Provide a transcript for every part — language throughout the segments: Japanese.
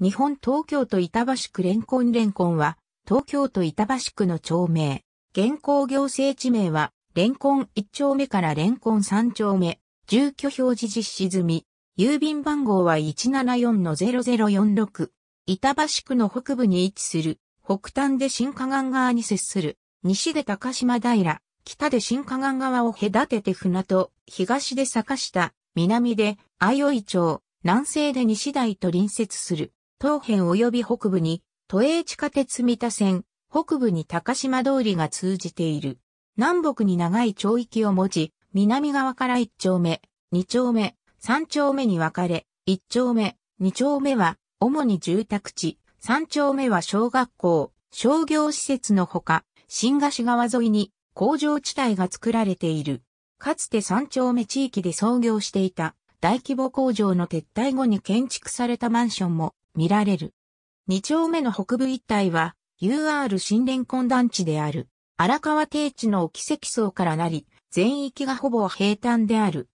日本東京都板橋区レンコンレンコンは、東京都板橋区の町名。現行行政地名は、レンコン1丁目からレンコン3丁目、住居表示実施済み。郵便番号は174-0046。板橋区の北部に位置する、北端で新河岸川に接する、西で高島平、北で新河岸川を隔てて船と、東で坂下、南でよい町、南西で西台と隣接する。東辺及び北部に、都営地下鉄三田線、北部に高島通りが通じている。南北に長い町域を持ち、南側から1丁目、2丁目、3丁目に分かれ、1丁目、2丁目は主に住宅地、3丁目は小学校、商業施設のほか、新菓子川沿いに工場地帯が作られている。かつて3丁目地域で創業していた大規模工場の撤退後に建築されたマンションも見られる。二丁目の北部一帯は UR 新連根団地である荒川低地の奇跡層からなり、全域がほぼ平坦である。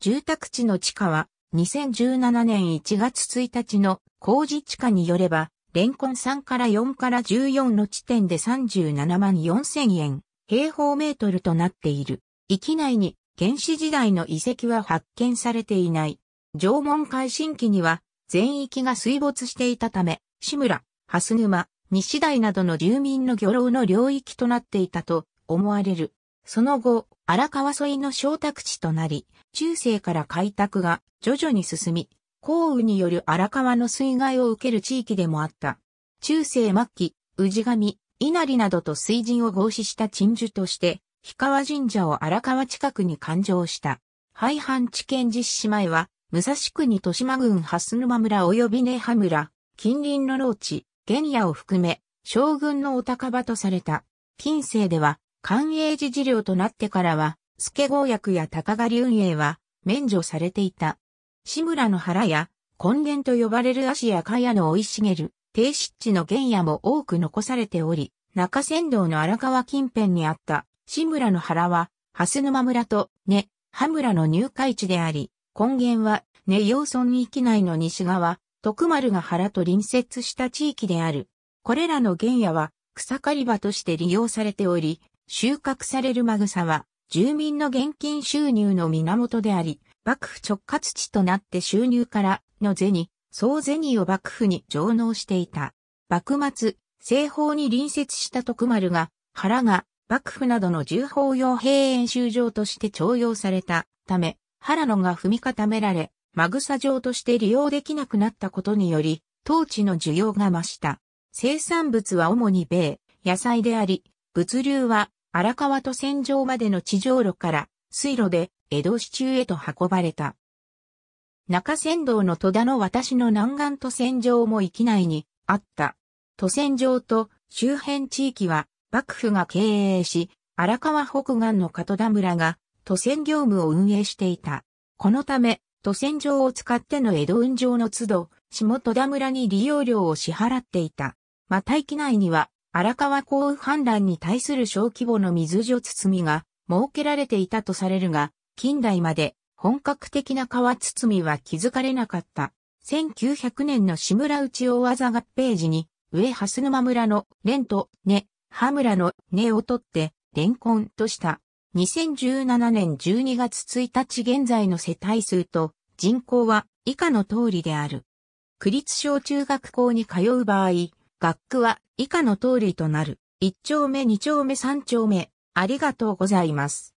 住宅地の地価は2017年1月1日の工事地価によれば、レンコン3から4から14の地点で37万4 0円、平方メートルとなっている。域内に原始時代の遺跡は発見されていない。縄文改新期には全域が水没していたため、志村、蓮沼、西台などの住民の漁労の領域となっていたと思われる。その後、荒川沿いの小宅地となり、中世から開拓が徐々に進み、降雨による荒川の水害を受ける地域でもあった。中世末期、氏神、稲荷などと水神を合祀した鎮守として、氷川神社を荒川近くに誕生した。廃藩置県実施前は、武蔵国豊島郡蓮沼村及び根葉村、近隣の農地、原野を含め、将軍のお高場とされた。近世では、寛永寺事領となってからは、助郷役や高狩り運営は免除されていた。志村の原や、根源と呼ばれる足や茅の生い茂る、低湿地の原野も多く残されており、中山道の荒川近辺にあった志村の原は、蓮沼村と根、葉村の入会地であり、根源は、根洋村域内の西側、徳丸が原と隣接した地域である。これらの原野は草刈り場として利用されており、収穫されるマグサは住民の現金収入の源であり、幕府直轄地となって収入からの銭、総銭を幕府に上納していた。幕末、西方に隣接した徳丸が、原が幕府などの重宝用兵演習場として徴用されたため、原野が踏み固められ、マグサ状として利用できなくなったことにより、当地の需要が増した。生産物は主に米、野菜であり、物流は荒川と戦場までの地上路から水路で江戸市中へと運ばれた。中山道の戸田の私の南岸と戦場も域内にあった。都戦場と周辺地域は幕府が経営し、荒川北岸の門田村が渡船業務を運営していた。このため、渡船場を使っての江戸運上の都度、下戸田村に利用料を支払っていた。また駅内には、荒川港氾濫に対する小規模の水除包みが設けられていたとされるが、近代まで本格的な川包みは築かれなかった。1900年の志村内大技合併時に、上蓮沼村の蓮と根、葉村の根を取って、レンコンとした。2017年12月1日現在の世帯数と人口は以下の通りである。区立小中学校に通う場合、学区は以下の通りとなる。1丁目2丁目3丁目、ありがとうございます。